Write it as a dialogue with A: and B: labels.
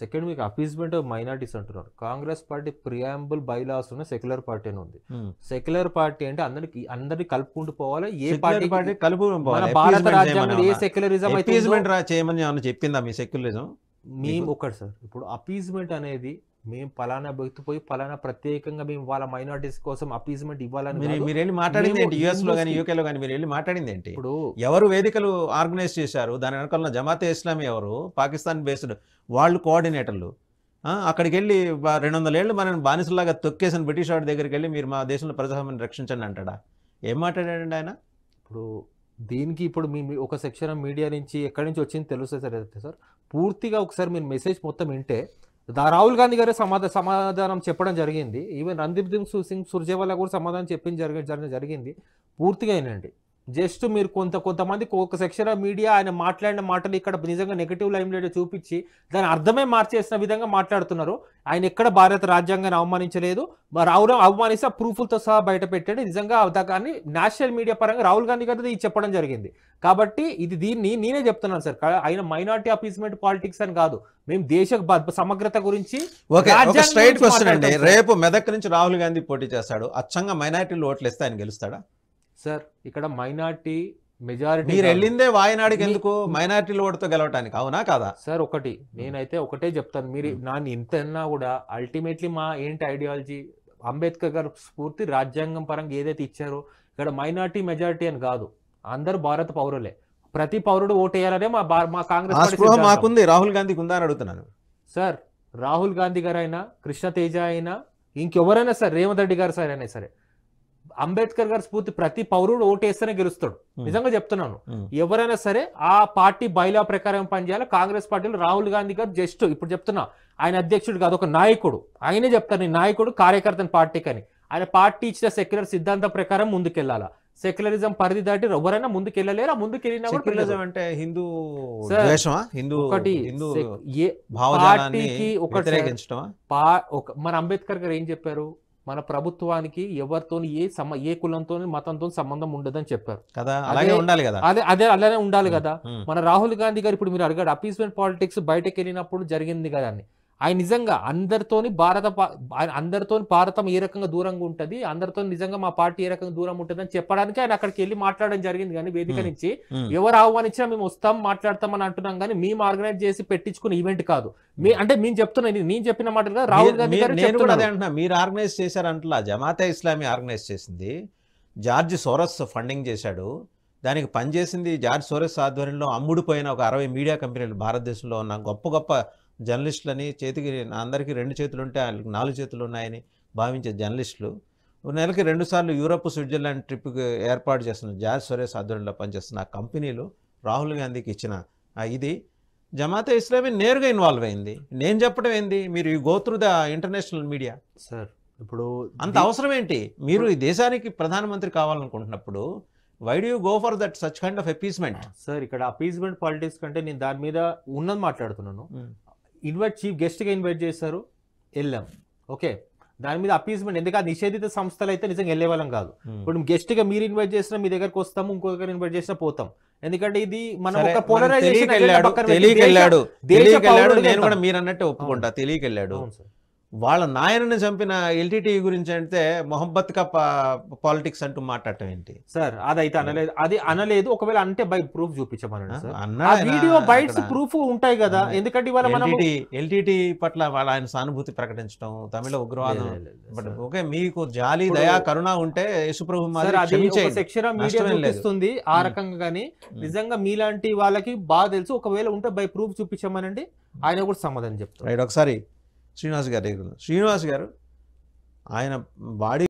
A: Second మీకు appeasement of minorities అంటున్నారు Congress party preamble bylaws ఉన్న సెక్యులర్ పార్టీ అని ఉంది hmm. సెక్యులర్ పార్టీ అంటే అందరికి అందరినీ కలుపుకుంటూ పోవాలి ఏ పార్టీ పార్టీ కలుపు భారత రాజ్యాంగం ఏ సెక్యులరిజం
B: చేయమని చెప్పిందా మీ సెక్యులరిజం మేము ఒకటి సార్
A: ఇప్పుడు అపీస్మెంట్ అనేది మేము పలానా వ్యక్తి పోయి పలానా ప్రత్యేకంగా మేము వాళ్ళ మైనార్టీస్ కోసం అపీస్మెంట్ ఇవ్వాలని మీరు వెళ్ళి మాట్లాడింది ఏంటి యుఎస్ లో కానీ యూకేలో
B: కానీ మీరు వెళ్ళి మాట్లాడింది ఏంటి ఇప్పుడు ఎవరు వేదికలు ఆర్గనైజ్ చేశారు దాని వెనకాల జమాతే ఇస్లామీ ఎవరు పాకిస్తాన్ బేస్డ్ వాళ్ళు కోఆర్డినేటర్లు అక్కడికి వెళ్ళి రెండు వందల ఏళ్ళు మనం బానిసలాగా తొక్కేసిన బ్రిటిష్ వాడి దగ్గరికి వెళ్ళి మీరు మా దేశంలో ప్రజాస్వామ్యం రక్షించండి అంటాడా ఏం మాట్లాడాడండి ఆయన ఇప్పుడు దీనికి ఇప్పుడు మీ ఒక సెక్షన్ మీడియా నుంచి ఎక్కడి నుంచి వచ్చింది తెలుస్తుంది సార్ సార్ పూర్తిగా ఒకసారి మీరు
A: మెసేజ్ మొత్తం వింటే రాహుల్ గాంధీ గారే సమాధా సమాధానం చెప్పడం జరిగింది ఈవెన్ రణదీప్ సింగ్ సుర్జేవాలా కూడా సమాధానం చెప్పింది జరిగి జరిగింది పూర్తిగా అయినండి జస్ట్ మీరు కొంత కొంతమంది ఒక సెక్షన్ ఆఫ్ మీడియా ఆయన మాట్లాడిన మాటలు ఇక్కడ నిజంగా నెగిటివ్ లైమ్లైట్ చూపించి దాని అర్థమే మార్చేసిన విధంగా మాట్లాడుతున్నారు ఆయన ఎక్కడ భారత రాజ్యాంగాన్ని అవమానించలేదు రావు అవమానిస్తే ప్రూఫ్లతో సహా బయట పెట్టాడు నిజంగా కానీ నేషనల్ మీడియా పరంగా రాహుల్ గాంధీ గారు ఇది చెప్పడం జరిగింది కాబట్టి ఇది దీన్ని నేనే చెప్తున్నాను సార్ ఆయన మైనార్టీ అపీస్మెంట్ పాలిటిక్స్ అని కాదు మేము
B: దేశ సమగ్రత గురించి రేపు మెదక్ నుంచి రాహుల్ గాంధీ పోటీ చేస్తాడు అచ్చంగా మైనార్టీలు ఓట్లు ఇస్తే ఆయన గెలుస్తాడా సార్ ఇక్కడ మైనార్టీ మెజారిటీ మీరు వెళ్ళిందే వాయనాడికి ఎందుకు మైనార్టీల ఓటుతో గెలవటానికి అవునా కాదా సార్ ఒకటి నేనైతే
A: ఒకటే చెప్తాను మీరు నాన్న ఇంత అన్నా కూడా అల్టిమేట్లీ మా ఏంటి ఐడియాలజీ అంబేద్కర్ గారు స్ఫూర్తి రాజ్యాంగం పరంగా ఏదైతే ఇచ్చారో ఇక్కడ మైనార్టీ మెజారిటీ అని కాదు అందరు భారత పౌరులే ప్రతి పౌరుడు ఓటేయాలనే మా మా కాంగ్రెస్ మాకుంది
B: రాహుల్ గాంధీకి ఉందా అని అడుగుతున్నాను
A: సార్ రాహుల్ గాంధీ గారు అయినా కృష్ణ తేజ అయినా ఇంకెవరైనా సరే రేవంత్ రెడ్డి గారు సరే అయినా సరే అంబేద్కర్ గారి స్ఫూర్తి ప్రతి పౌరుడు ఓటేస్తేనే గెలుస్తాడు నిజంగా చెప్తున్నాను ఎవరైనా సరే ఆ పార్టీ బైలా ప్రకారం పనిచేయాలి కాంగ్రెస్ పార్టీలో రాహుల్ గాంధీ గారు జస్ట్ ఇప్పుడు చెప్తున్నా ఆయన అధ్యక్షుడు కాదు ఒక నాయకుడు ఆయనే చెప్తాను నాయకుడు కార్యకర్తని పార్టీకి అని ఆయన పార్టీ ఇచ్చిన సెక్యులర్ సిద్ధాంతం ప్రకారం ముందుకెళ్ళాలా సెక్యులరిజం పరిధి దాటి ఎవరైనా ముందుకు వెళ్ళలేరా ముందుకు వెళ్ళినా
B: అంటే హిందూ ఒకటి ఒకటి
A: మన అంబేద్కర్ గారు ఏం చెప్పారు మన ప్రభుత్వానికి ఎవరితో ఏ సమ ఏ కులంతో మతంతో సంబంధం ఉండదని చెప్పారు అలాగే ఉండాలి కదా అదే అదే అలానే ఉండాలి కదా మన రాహుల్ గాంధీ గారు ఇప్పుడు మీరు అడిగారు అపీస్మెంట్ పాలిటిక్స్ బయటకు వెళ్ళినప్పుడు జరిగింది కదా అని ఆయన నిజంగా అందరితోని భారత అందరితో భారతం ఏ రకంగా దూరంగా ఉంటుంది అందరితో నిజంగా మా పార్టీ ఏ రకంగా దూరం ఉంటుంది అని చెప్పడానికి ఆయన అక్కడికి వెళ్ళి మాట్లాడడం జరిగింది కానీ వేదిక నుంచి ఎవరు ఆహ్వానించినా మేము వస్తాం మాట్లాడతాం అని అంటున్నాం కానీ మేము ఆర్గనైజ్ చేసి పెట్టించుకునే ఈవెంట్ కాదు మీ అంటే మేము చెప్తున్నాయి నేను చెప్పిన మాట రాహుల్ గాంధీ అంటున్నా
B: మీరు ఆర్గనైజ్ చేశారంటలా జమాతా ఇస్లామీ ఆర్గనైజ్ చేసింది జార్జ్ సోరస్ ఫండింగ్ చేశాడు దానికి పనిచేసింది జార్జ్ సోరస్ ఆధ్వర్యంలో అమ్ముడు పోయిన ఒక అరవై మీడియా కంపెనీలు భారతదేశంలో ఉన్న గొప్ప గొప్ప జర్నలిస్టులని చేతికి అందరికీ రెండు చేతులు ఉంటే వాళ్ళకి నాలుగు చేతులు ఉన్నాయని భావించే జర్నలిస్టులు నెలకి రెండుసార్లు యూరప్ స్విట్జర్లాండ్ ట్రిప్కి ఏర్పాటు చేస్తున్న జాజ్ సురేష్ ఆధ్వర్యంలో పనిచేస్తున్న కంపెనీలు రాహుల్ గాంధీకి ఇచ్చిన ఇది జమాతే ఇస్లామీ నేరుగా ఇన్వాల్వ్ అయింది నేను చెప్పడం ఏంది మీరు ఈ go through the international media sir ఇప్పుడు అంత అవసరం ఏంటి మీరు ఈ దేశానికి ప్రధానమంత్రి కావాలనుకుంటున్నప్పుడు why do go for that such kind of appeasement sir ఇక్కడ అపీస్మెంట్ పాలిటిక్స్ కంటే నేను దాని మీద ఉన్నది మాట్లాడుతున్నాను
A: ఇన్వైట్ చీఫ్ గెస్ట్గా ఇన్వైట్ చేశారు వెళ్ళాం ఓకే దాని మీద అపీజ్మెంట్ ఎందుకంటే నిషేధిత సంస్థలు అయితే నిజంగా వెళ్ళేవాళ్ళం కాదు ఇప్పుడు గెస్ట్గా మీరు ఇన్వైట్ చేసినా మీ దగ్గరకు వస్తాము ఇంకొకరు ఇన్వైట్ చేసినా పోతాం ఎందుకంటే ఇది మన పోలరైజేషన్ తెలియకెళ్ళాడు తెలియకెళ్ళాడు నేను కూడా
B: మీరు అన్నట్టు ఒప్పుకుంటా తెలియకెళ్ళాడు వాళ్ళ నాయనని చంపిన ఎల్టీటీ గురించి అంటే మొహబ్బత్ కా పాలిటిక్స్ అంటూ మాట్లాడటం ఏంటి సార్ అదైతే అనలేదు అది అనలేదు ఒకవేళ అంటే బై ప్రూఫ్ చూపించమన్నాడు వీడియో బైట్స్
A: ప్రూఫ్ ఉంటాయి కదా ఎందుకంటే ఇవాళ మనం
B: ఎల్టీటీ పట్ల వాళ్ళ ఆయన సానుభూతి ప్రకటించడం తమిళ ఉగ్రవాదం బట్ ఓకే మీకు జాలి దయా కరుణ ఉంటే యేసుప్రభు శిక్షణ చూపిస్తుంది ఆ రకంగా కానీ
A: నిజంగా మీలాంటి వాళ్ళకి బాగా తెలుసు ఒకవేళ ఉంటే బై ప్రూఫ్ చూపించమనండి ఆయన కూడా సమాధానం
B: చెప్తారు ఒకసారి శ్రీనివాస్ గారి శ్రీనివాస్ గారు ఆయన బాడీ